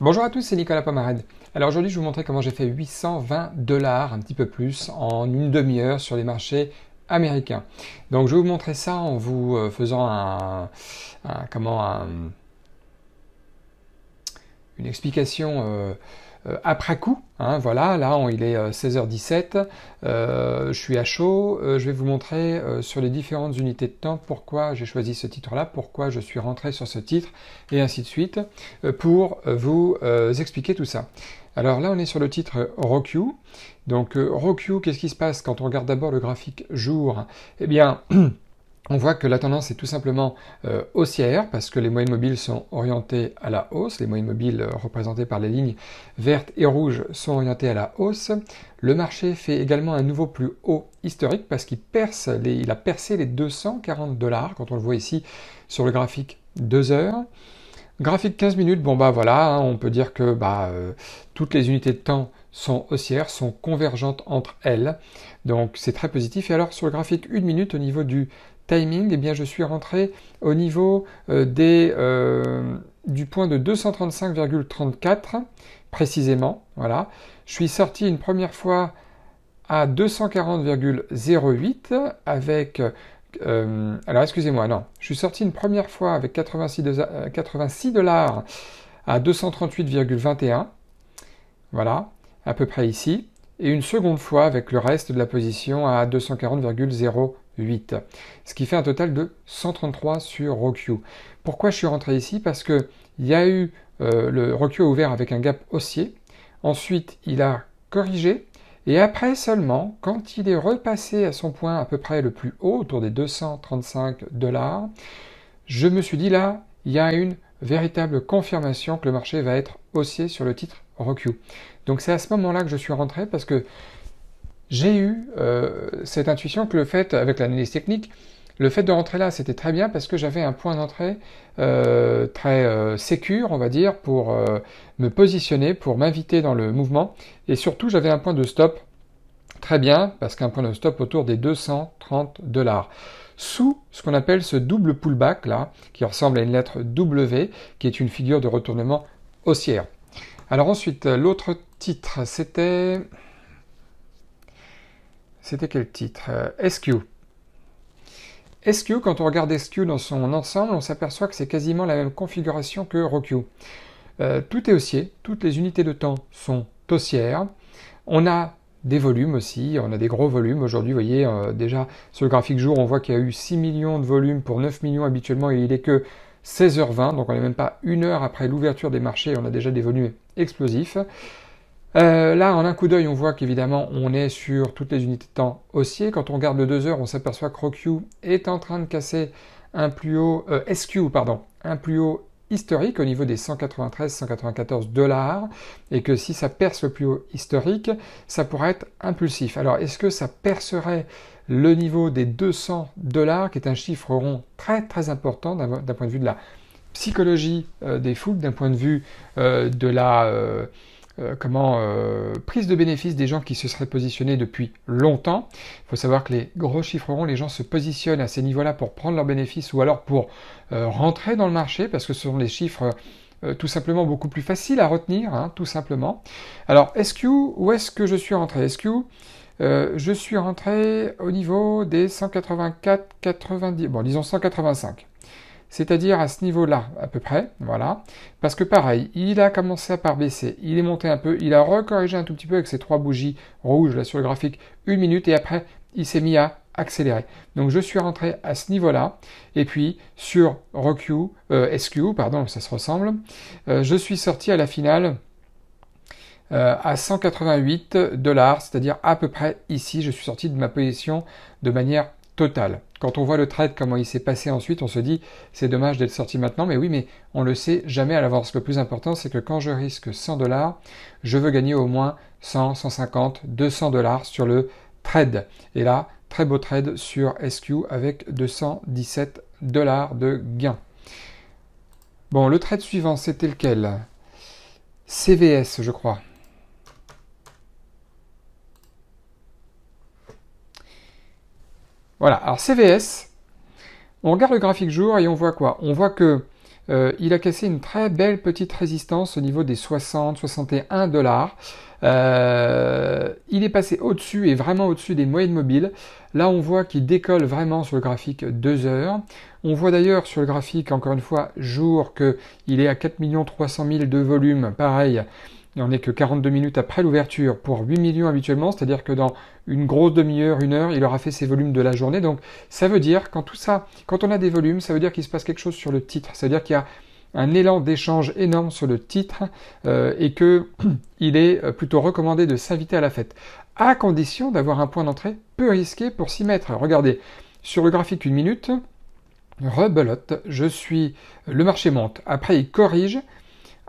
Bonjour à tous, c'est Nicolas Pomarède. Alors aujourd'hui, je vais vous montrer comment j'ai fait 820 dollars, un petit peu plus, en une demi-heure sur les marchés américains. Donc je vais vous montrer ça en vous euh, faisant un, comment un, une explication. Euh, euh, après coup. Hein, voilà, là on, il est 16h17, euh, euh, je suis à chaud, je vais vous montrer sur les différentes unités de temps pourquoi j'ai choisi ce titre-là, pourquoi je suis rentré sur ce titre, et ainsi de suite, pour vous expliquer tout ça. Alors là, on est sur le titre Roku ». Donc Roku qu'est-ce qui se passe quand on regarde d'abord le graphique jour Eh bien, on voit que la tendance est tout simplement euh, haussière parce que les moyennes mobiles sont orientées à la hausse. Les moyennes mobiles euh, représentées par les lignes vertes et rouges sont orientées à la hausse. Le marché fait également un nouveau plus haut historique parce qu'il perce il a percé les 240 dollars quand on le voit ici sur le graphique 2 heures. Graphique 15 minutes, bon bah voilà, hein, on peut dire que bah, euh, toutes les unités de temps sont haussières, sont convergentes entre elles. Donc c'est très positif. Et alors sur le graphique 1 minute au niveau du timing, eh bien, je suis rentré au niveau euh, des, euh, du point de 235,34 précisément. Voilà. Je suis sorti une première fois à 240,08 avec... Euh, alors excusez-moi, non. Je suis sorti une première fois avec 86, dollars 86 à 238,21. Voilà, à peu près ici et une seconde fois avec le reste de la position à 240,08, ce qui fait un total de 133 sur Roku. Pourquoi je suis rentré ici Parce que il y a eu euh, le ROQ ouvert avec un gap haussier, ensuite il a corrigé, et après seulement, quand il est repassé à son point à peu près le plus haut, autour des 235 dollars, je me suis dit là, il y a une véritable confirmation que le marché va être haussier sur le titre donc c'est à ce moment-là que je suis rentré parce que j'ai eu euh, cette intuition que le fait, avec l'analyse technique, le fait de rentrer là, c'était très bien parce que j'avais un point d'entrée euh, très euh, sécure, on va dire, pour euh, me positionner, pour m'inviter dans le mouvement. Et surtout, j'avais un point de stop très bien parce qu'un point de stop autour des 230 dollars sous ce qu'on appelle ce double pullback là, qui ressemble à une lettre W, qui est une figure de retournement haussière. Alors ensuite, euh, l'autre titre, c'était... C'était quel titre euh, SQ. SQ, quand on regarde SQ dans son ensemble, on s'aperçoit que c'est quasiment la même configuration que Roku. Euh, tout est haussier, toutes les unités de temps sont haussières. On a des volumes aussi, on a des gros volumes. Aujourd'hui, vous voyez, déjà sur le graphique jour, on voit qu'il y a eu 6 millions de volumes pour 9 millions habituellement et il est que 16h20, donc on n'est même pas une heure après l'ouverture des marchés, on a déjà des volumes explosif. Euh, là, en un coup d'œil, on voit qu'évidemment, on est sur toutes les unités de temps haussier. Quand on regarde le 2 heures, on s'aperçoit que ROQ est en train de casser un plus haut, euh, SQ, pardon, un plus haut historique au niveau des 193-194 dollars et que si ça perce le plus haut historique, ça pourrait être impulsif. Alors, est-ce que ça percerait le niveau des 200 dollars, qui est un chiffre rond très très important d'un point de vue de la psychologie euh, des foules, d'un point de vue euh, de la euh, comment prise de bénéfices des gens qui se seraient positionnés depuis longtemps. Il faut savoir que les gros chiffres ronds, les gens se positionnent à ces niveaux-là pour prendre leurs bénéfices ou alors pour rentrer dans le marché parce que ce sont des chiffres tout simplement beaucoup plus faciles à retenir, hein, tout simplement. Alors, SQ, où est-ce que je suis rentré SQ je suis rentré au niveau des 184, 90, bon disons 185 c'est-à-dire à ce niveau-là à peu près, voilà. Parce que pareil, il a commencé par baisser, il est monté un peu, il a recorrigé un tout petit peu avec ses trois bougies rouges là sur le graphique, une minute et après il s'est mis à accélérer. Donc je suis rentré à ce niveau-là et puis sur euh, SQ, pardon, ça se ressemble, euh, je suis sorti à la finale. Euh, à 188 dollars, c'est-à-dire à peu près ici, je suis sorti de ma position de manière total. Quand on voit le trade, comment il s'est passé ensuite, on se dit c'est dommage d'être sorti maintenant, mais oui, mais on le sait jamais à l'avance. Le plus important, c'est que quand je risque 100 dollars, je veux gagner au moins 100, 150, 200 dollars sur le trade. Et là, très beau trade sur SQ avec 217 dollars de gain. Bon, le trade suivant, c'était lequel CVS, je crois. Voilà, alors CVS, on regarde le graphique jour et on voit quoi On voit que euh, il a cassé une très belle petite résistance au niveau des 60-61 dollars. Euh, il est passé au-dessus et vraiment au-dessus des moyennes mobiles. Là, on voit qu'il décolle vraiment sur le graphique 2 heures. On voit d'ailleurs sur le graphique, encore une fois, jour, qu'il est à 4 300 000 de volume. Pareil, on n'est que 42 minutes après l'ouverture pour 8 millions habituellement, c'est-à-dire que dans une grosse demi-heure, une heure, il aura fait ses volumes de la journée. Donc ça veut dire, quand tout ça, quand on a des volumes, ça veut dire qu'il se passe quelque chose sur le titre, c'est-à-dire qu'il y a un élan d'échange énorme sur le titre euh, et qu'il est euh, plutôt recommandé de s'inviter à la fête, à condition d'avoir un point d'entrée peu risqué pour s'y mettre. Regardez, sur le graphique une minute, rebelote, je suis, le marché monte. Après, il corrige,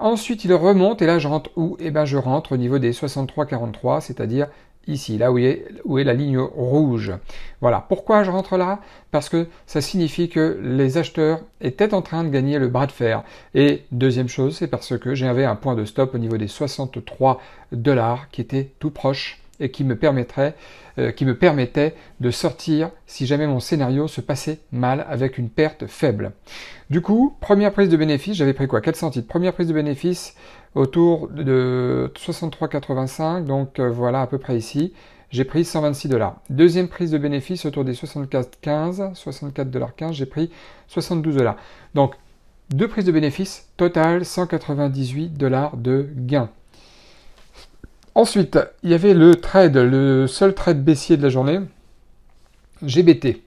Ensuite, il remonte et là, je rentre où Eh bien, je rentre au niveau des 63-43, c'est-à-dire ici, là où est, où est, la ligne rouge. Voilà. Pourquoi je rentre là Parce que ça signifie que les acheteurs étaient en train de gagner le bras de fer. Et deuxième chose, c'est parce que j'avais un point de stop au niveau des 63 dollars qui était tout proche et qui me, permettrait, euh, qui me permettait de sortir si jamais mon scénario se passait mal avec une perte faible. Du coup, première prise de bénéfice, j'avais pris quoi 400 titres. Première prise de bénéfice autour de 63,85, donc euh, voilà à peu près ici. J'ai pris 126 dollars. Deuxième prise de bénéfice autour des 74,15, 64,15, j'ai pris 72 dollars. Donc, deux prises de bénéfice, total 198 dollars de gain. Ensuite, il y avait le trade, le seul trade baissier de la journée, GBT.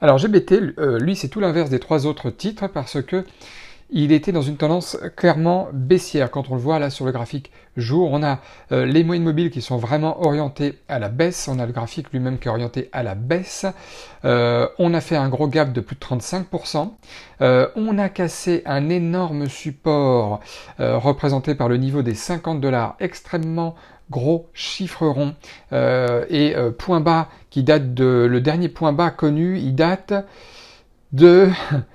Alors GBT, euh, lui, c'est tout l'inverse des trois autres titres parce que il était dans une tendance clairement baissière. Quand on le voit là sur le graphique jour, on a euh, les moyennes mobiles qui sont vraiment orientées à la baisse, on a le graphique lui-même qui est orienté à la baisse, euh, on a fait un gros gap de plus de 35%, euh, on a cassé un énorme support représenté par le niveau des 50 dollars extrêmement gros chiffre rond et point bas qui date de le dernier point bas connu il date de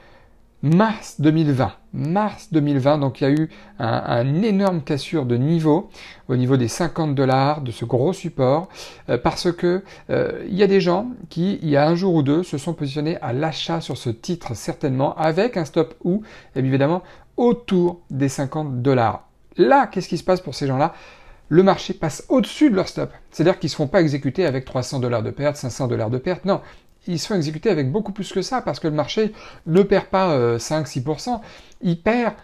mars 2020 mars 2020. Donc il y a eu un, énorme cassure de niveau au niveau des 50 dollars de ce gros support euh, parce que euh, il y a des gens qui il y a un jour ou deux se sont positionnés à l'achat sur ce titre certainement avec un stop ou évidemment autour des 50 dollars. Là, qu'est-ce qui se passe pour ces gens-là le marché passe au-dessus de leur stop. C'est-à-dire qu'ils ne se font pas exécuter avec 300 dollars de perte, 500 dollars de perte. Non, ils sont exécutés avec beaucoup plus que ça, parce que le marché ne perd pas 5-6%, euh, il perd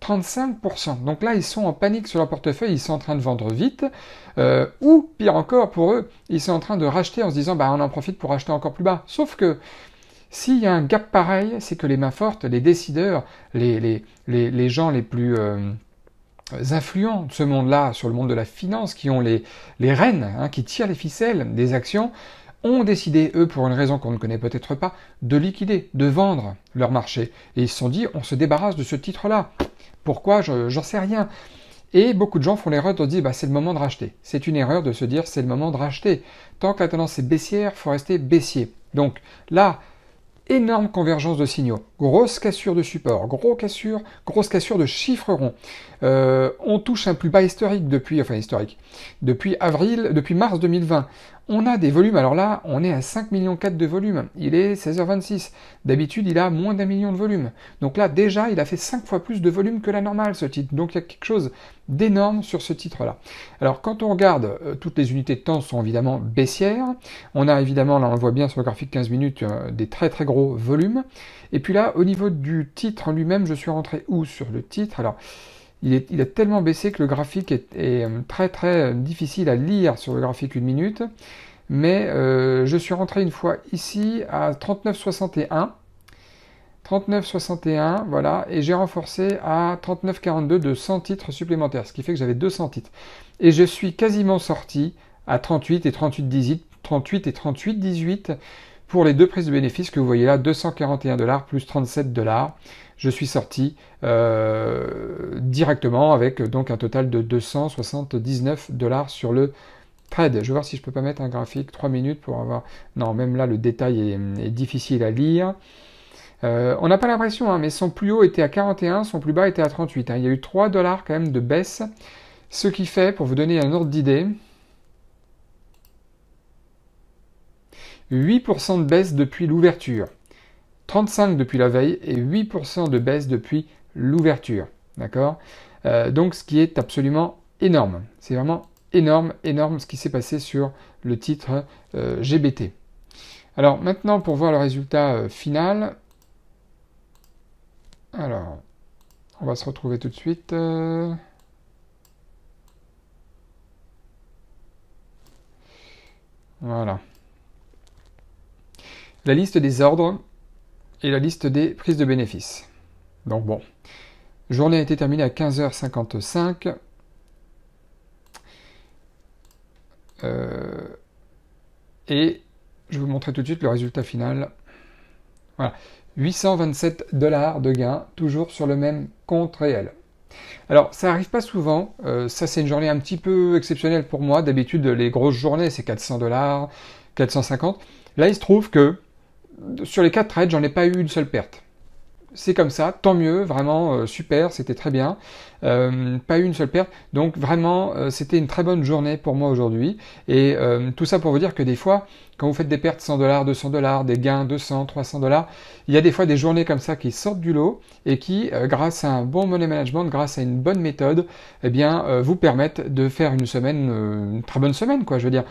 35%. Donc là, ils sont en panique sur leur portefeuille, ils sont en train de vendre vite, euh, ou pire encore pour eux, ils sont en train de racheter en se disant, bah, on en profite pour acheter encore plus bas. Sauf que s'il y a un gap pareil, c'est que les mains fortes, les décideurs, les, les, les, gens les plus... Euh, influents de ce monde-là, sur le monde de la finance, qui ont les, les rênes, hein, qui tirent les ficelles des actions, ont décidé, eux, pour une raison qu'on ne connaît peut-être pas, de liquider, de vendre leur marché. Et ils se sont dit, on se débarrasse de ce titre-là. Pourquoi J'en sais rien. Et beaucoup de gens font l'erreur de se dire, bah, c'est le moment de racheter. C'est une erreur de se dire, c'est le moment de racheter. Tant que la tendance est baissière, faut rester baissier. Donc là, énorme convergence de signaux. Grosse cassure de support, grosse cassure, grosse cassure de chiffre rond. Euh, on touche un plus bas historique depuis, enfin historique, depuis avril, depuis mars 2020. On a des volumes, alors là, on est à 5,4 millions de volume. Il est 16h26. D'habitude, il a moins d'un million de volumes. Donc là, déjà, il a fait 5 fois plus de volume que la normale, ce titre. Donc il y a quelque chose d'énorme sur ce titre-là. Alors quand on regarde, euh, toutes les unités de temps sont évidemment baissières. On a évidemment, là on le voit bien sur le graphique 15 minutes, euh, des très très gros volumes. Et puis là, au niveau du titre en lui-même, je suis rentré où sur le titre Alors, il, a tellement baissé que le graphique est, euh, très très euh, difficile à lire sur le graphique une minute. Mais euh, je suis rentré une fois ici à 39,61. 39,61, voilà, et j'ai renforcé à 39,42 de 100 titres supplémentaires, ce qui fait que j'avais 200 titres. Et je suis quasiment sorti à 38 et 38,18, 38 et 38,18 pour les deux prises de bénéfices que vous voyez là, 241 dollars plus 37 dollars, je suis sorti euh, directement avec donc un total de 279 dollars sur le trade. Je vais voir si je peux pas mettre un graphique 3 minutes pour avoir... Non, même là, le détail est, difficile à lire. Euh, on n'a pas l'impression, hein, mais son plus haut était à 41, son plus bas était à 38. Hein. Il y a eu 3 dollars quand même de baisse. Ce qui fait, pour vous donner un ordre d'idée, 8% de baisse depuis l'ouverture. 35 depuis la veille et 8% de baisse depuis l'ouverture. D'accord euh, Donc ce qui est absolument énorme. C'est vraiment énorme, énorme ce qui s'est passé sur le titre euh, GBT. Alors maintenant pour voir le résultat euh, final. Alors, on va se retrouver tout de suite. Voilà la liste des ordres et la liste des prises de bénéfices. Donc bon, journée a été terminée à 15h55. Euh, et je vais vous montrer tout de suite le résultat final. Voilà, 827 dollars de gains, toujours sur le même compte réel. Alors, ça n'arrive pas souvent. Euh, ça, c'est une journée un petit peu exceptionnelle pour moi. D'habitude, les grosses journées, c'est 400 dollars, 450. Là, il se trouve que sur les quatre trades, j'en ai pas eu une seule perte. C'est comme ça, tant mieux, vraiment euh, super, c'était très bien. Euh, pas eu une seule perte. Donc vraiment, euh, c'était une très bonne journée pour moi aujourd'hui. Et tout ça pour vous dire que des fois, quand vous faites des pertes 100 dollars, 200 dollars, des gains 200, 300 dollars, il y a des fois des journées comme ça qui sortent du lot et qui, euh, grâce à un bon money management, grâce à une bonne méthode, eh bien, euh, vous permettent de faire une semaine, euh, une très bonne semaine, quoi, je veux dire.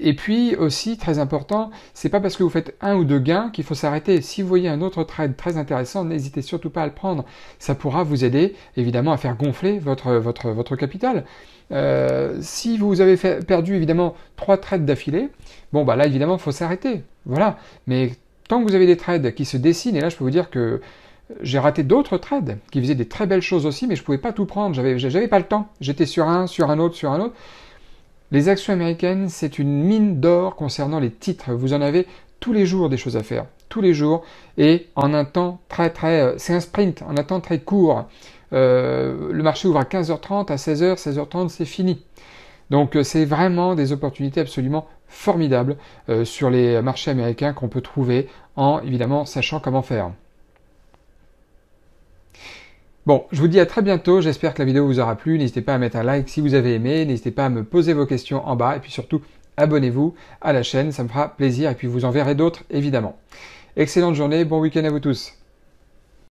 et puis aussi, très important, c'est pas parce que vous faites un ou deux gains qu'il faut s'arrêter. Si vous voyez un autre trade très intéressant, n'hésitez surtout pas à le prendre. Ça pourra vous aider, évidemment, à faire gonfler votre, votre, votre capital. Euh, si vous avez perdu évidemment trois trades d'affilée, bon bah là évidemment il faut s'arrêter. Voilà. Mais tant que vous avez des trades qui se dessinent, et là je peux vous dire que euh, j'ai raté d'autres trades qui faisaient des très belles choses aussi, mais je pouvais pas tout prendre, j'avais, j'avais pas le temps. J'étais sur un, sur un autre, sur un autre. Les actions américaines, c'est une mine d'or concernant les titres. Vous en avez tous les jours des choses à faire, tous les jours, et en un temps très très... Euh, c'est un sprint, en un temps très court. Euh, le marché ouvre à 15h30, à 16h, 16h30, c'est fini. Donc euh, c'est vraiment des opportunités absolument formidables euh, sur les marchés américains qu'on peut trouver en évidemment sachant comment faire. Bon, je vous dis à très bientôt, j'espère que la vidéo vous aura plu, n'hésitez pas à mettre un like si vous avez aimé, n'hésitez pas à me poser vos questions en bas et puis surtout abonnez-vous à la chaîne, ça me fera plaisir et puis vous en verrez d'autres évidemment. Excellente journée, bon week-end à vous tous.